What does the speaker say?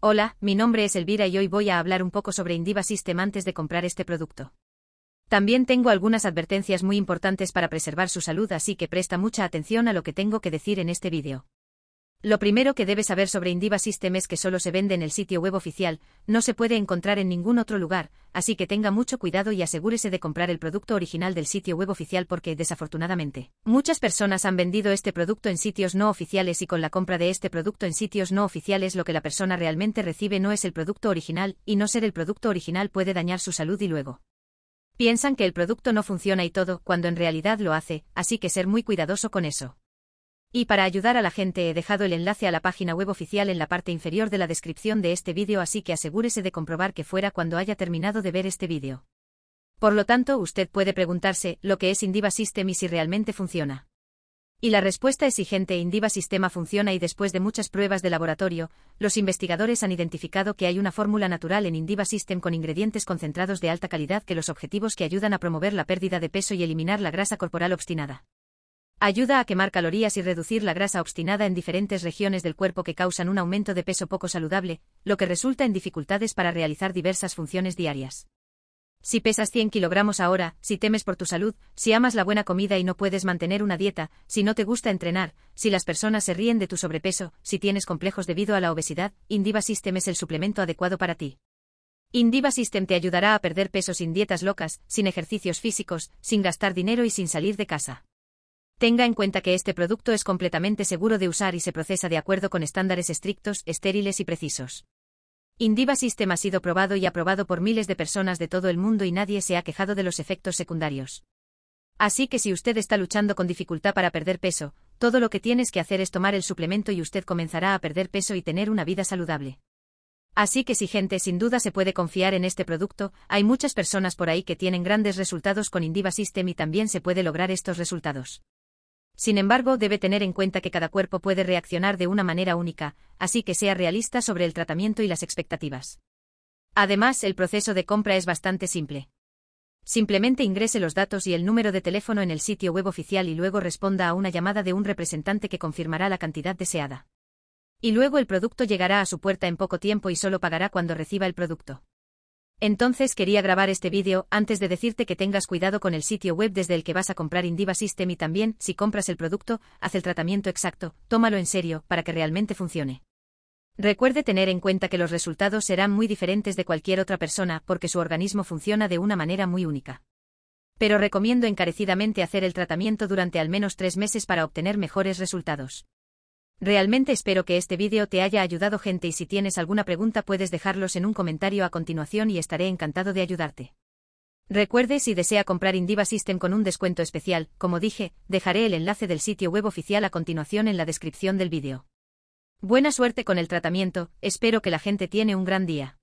Hola, mi nombre es Elvira y hoy voy a hablar un poco sobre Indiva System antes de comprar este producto. También tengo algunas advertencias muy importantes para preservar su salud así que presta mucha atención a lo que tengo que decir en este vídeo. Lo primero que debes saber sobre Indiva System es que solo se vende en el sitio web oficial, no se puede encontrar en ningún otro lugar, así que tenga mucho cuidado y asegúrese de comprar el producto original del sitio web oficial porque, desafortunadamente, muchas personas han vendido este producto en sitios no oficiales y con la compra de este producto en sitios no oficiales lo que la persona realmente recibe no es el producto original, y no ser el producto original puede dañar su salud y luego. Piensan que el producto no funciona y todo, cuando en realidad lo hace, así que ser muy cuidadoso con eso. Y para ayudar a la gente he dejado el enlace a la página web oficial en la parte inferior de la descripción de este vídeo así que asegúrese de comprobar que fuera cuando haya terminado de ver este vídeo. Por lo tanto, usted puede preguntarse lo que es Indiva System y si realmente funciona. Y la respuesta exigente Indiva Sistema funciona y después de muchas pruebas de laboratorio, los investigadores han identificado que hay una fórmula natural en Indiva System con ingredientes concentrados de alta calidad que los objetivos que ayudan a promover la pérdida de peso y eliminar la grasa corporal obstinada. Ayuda a quemar calorías y reducir la grasa obstinada en diferentes regiones del cuerpo que causan un aumento de peso poco saludable, lo que resulta en dificultades para realizar diversas funciones diarias. Si pesas 100 kilogramos ahora, si temes por tu salud, si amas la buena comida y no puedes mantener una dieta, si no te gusta entrenar, si las personas se ríen de tu sobrepeso, si tienes complejos debido a la obesidad, Indiva System es el suplemento adecuado para ti. Indiva System te ayudará a perder peso sin dietas locas, sin ejercicios físicos, sin gastar dinero y sin salir de casa. Tenga en cuenta que este producto es completamente seguro de usar y se procesa de acuerdo con estándares estrictos, estériles y precisos. Indiva System ha sido probado y aprobado por miles de personas de todo el mundo y nadie se ha quejado de los efectos secundarios. Así que si usted está luchando con dificultad para perder peso, todo lo que tienes que hacer es tomar el suplemento y usted comenzará a perder peso y tener una vida saludable. Así que si gente sin duda se puede confiar en este producto, hay muchas personas por ahí que tienen grandes resultados con Indiva System y también se puede lograr estos resultados. Sin embargo, debe tener en cuenta que cada cuerpo puede reaccionar de una manera única, así que sea realista sobre el tratamiento y las expectativas. Además, el proceso de compra es bastante simple. Simplemente ingrese los datos y el número de teléfono en el sitio web oficial y luego responda a una llamada de un representante que confirmará la cantidad deseada. Y luego el producto llegará a su puerta en poco tiempo y solo pagará cuando reciba el producto. Entonces quería grabar este vídeo antes de decirte que tengas cuidado con el sitio web desde el que vas a comprar Indiva System y también, si compras el producto, haz el tratamiento exacto, tómalo en serio, para que realmente funcione. Recuerde tener en cuenta que los resultados serán muy diferentes de cualquier otra persona porque su organismo funciona de una manera muy única. Pero recomiendo encarecidamente hacer el tratamiento durante al menos tres meses para obtener mejores resultados. Realmente espero que este vídeo te haya ayudado gente y si tienes alguna pregunta puedes dejarlos en un comentario a continuación y estaré encantado de ayudarte. Recuerde si desea comprar Indiva System con un descuento especial, como dije, dejaré el enlace del sitio web oficial a continuación en la descripción del vídeo. Buena suerte con el tratamiento, espero que la gente tiene un gran día.